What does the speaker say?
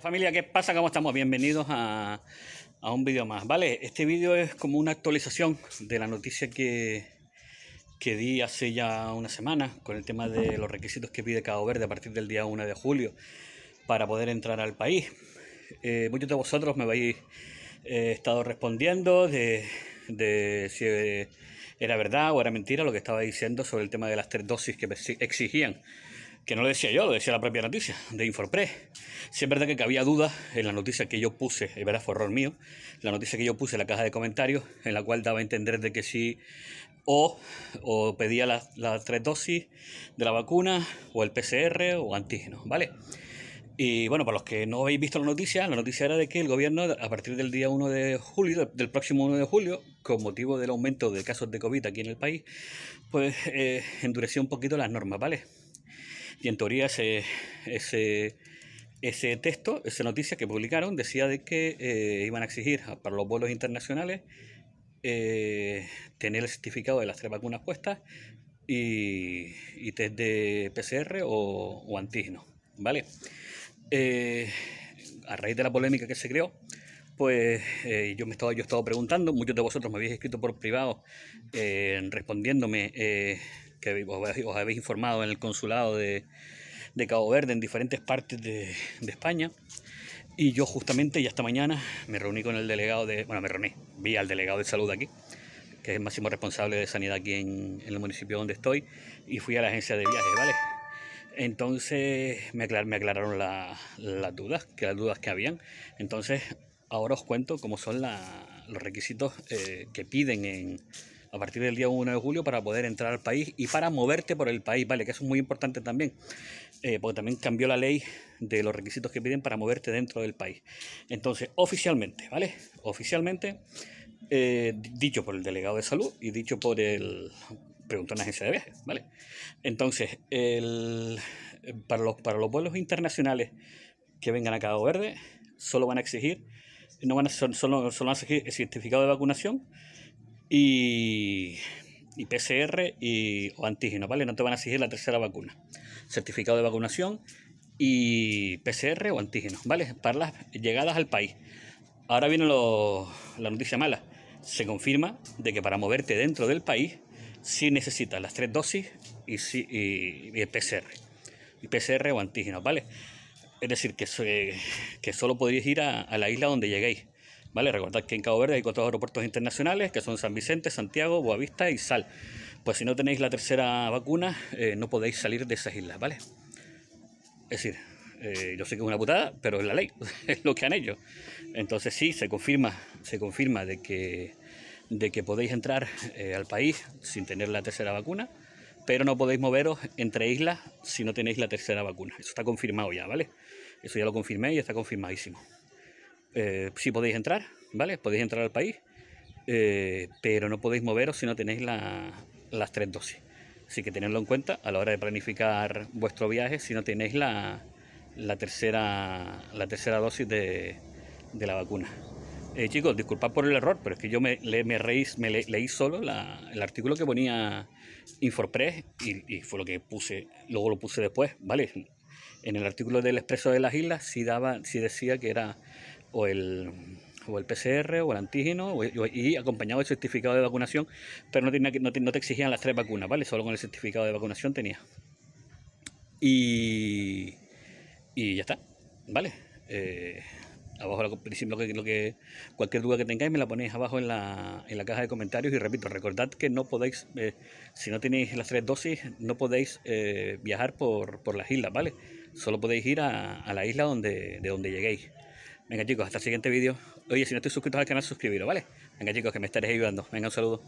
Familia, ¿qué pasa? ¿Cómo estamos? Bienvenidos a, un vídeo más. Vale, este vídeo es como una actualización de la noticia que, que di hace ya una semana con el tema de los requisitos que pide Cabo Verde a partir del día 1 de julio para poder entrar al país. Eh, muchos de vosotros me habéis eh, estado respondiendo de, de si era verdad o era mentira lo que estaba diciendo sobre el tema de las tres dosis que exigían que no lo decía yo, lo decía la propia noticia de Infopress. Si es verdad que había dudas en la noticia que yo puse, y verás, fue error mío, la noticia que yo puse en la caja de comentarios, en la cual daba a entender de que sí o, pedía las tres dosis de la vacuna, o el PCR, o antígeno, ¿vale? Y bueno, para los que no habéis visto la noticia, la noticia era de que el gobierno, a partir del día 1 de julio, del próximo 1 de julio, con motivo del aumento de casos de COVID aquí en el país, pues eh, endureció un poquito las normas, ¿vale? Y en teoría ese, ese, texto, esa noticia que publicaron, decía de que eh, iban a exigir para los vuelos internacionales eh, tener el certificado de las tres vacunas puestas y, y test de PCR o, o antígeno, ¿vale? Eh, a raíz de la polémica que se creó, pues yo me estaba yo preguntando, muchos de vosotros me habéis escrito por privado respondiéndome que os, habéis informado en el consulado de, de Cabo Verde en diferentes partes de, de, España. Y yo justamente ya esta mañana me reuní con el delegado de, bueno, me reuní, vi al delegado de salud aquí, que es el máximo responsable de sanidad aquí en, el municipio donde estoy, y fui a la agencia de viajes, ¿vale? Entonces me, aclararon las dudas, que las dudas que habían. Entonces ahora os cuento cómo son los requisitos eh, que piden en, a partir del día 1 de julio para poder entrar al país y para moverte por el país, ¿vale? Que eso es muy importante también, eh, porque también cambió la ley de los requisitos que piden para moverte dentro del país. Entonces, oficialmente, ¿vale? Oficialmente, eh, dicho por el delegado de salud y dicho por el... Preguntó la agencia de viajes, ¿vale? Entonces, para, los, para los vuelos internacionales que vengan a Cabo Verde, solo van a exigir no van a, solo van a exigir el certificado de vacunación y, PCR y, o antígeno, ¿vale? No te van a exigir la tercera vacuna. Certificado de vacunación y PCR o antígeno, ¿vale? Para las llegadas al país. Ahora viene la noticia mala. Se confirma de que para moverte dentro del país sí necesitas las tres dosis y, el PCR. Y PCR o antígeno, ¿vale? Es decir, que, que solo podrías ir a, a la isla donde lleguéis. ¿vale? Recordad que en Cabo Verde hay cuatro aeropuertos internacionales, que son San Vicente, Santiago, Boavista y Sal. Pues si no tenéis la tercera vacuna, eh, no podéis salir de esas islas, ¿vale? Es decir, eh, yo sé que es una putada, pero es la ley, es lo que han hecho. Entonces sí, se confirma, se confirma de que, de que podéis entrar eh, al país sin tener la tercera vacuna, pero no podéis moveros entre islas si no tenéis la tercera vacuna. Eso está confirmado ya, ¿vale? Eso ya lo confirmé y está confirmadísimo. Eh, si podéis entrar, ¿vale? Podéis entrar al país, eh, pero no podéis moveros si no tenéis la, las tres dosis. Así que tenedlo en cuenta a la hora de planificar vuestro viaje si no tenéis la, la tercera, la tercera dosis de, de la vacuna. Eh, chicos, disculpad por el error, pero es que yo me, me, me leí solo la, el artículo que ponía Infopress y, y, fue lo que puse, luego lo puse después, ¿vale? En el artículo del Expreso de las Islas sí, daba, sí decía que era o el, o el PCR o el antígeno y acompañado del certificado de vacunación, pero no, te, no te exigían las tres vacunas, ¿vale? Solo con el certificado de vacunación tenías Y, y ya está, ¿vale? Eh, abajo lo que, cualquier duda que tengáis me la ponéis abajo en la, caja de comentarios y repito, recordad que no podéis, eh, si no tenéis las tres dosis, no podéis eh, viajar por, las islas, ¿vale? Solo podéis ir a, la isla donde, de donde lleguéis. Venga chicos, hasta el siguiente vídeo. Oye, si no estoy suscrito al canal, suscribiros, ¿vale? Venga chicos, que me estaréis ayudando. Venga, un saludo.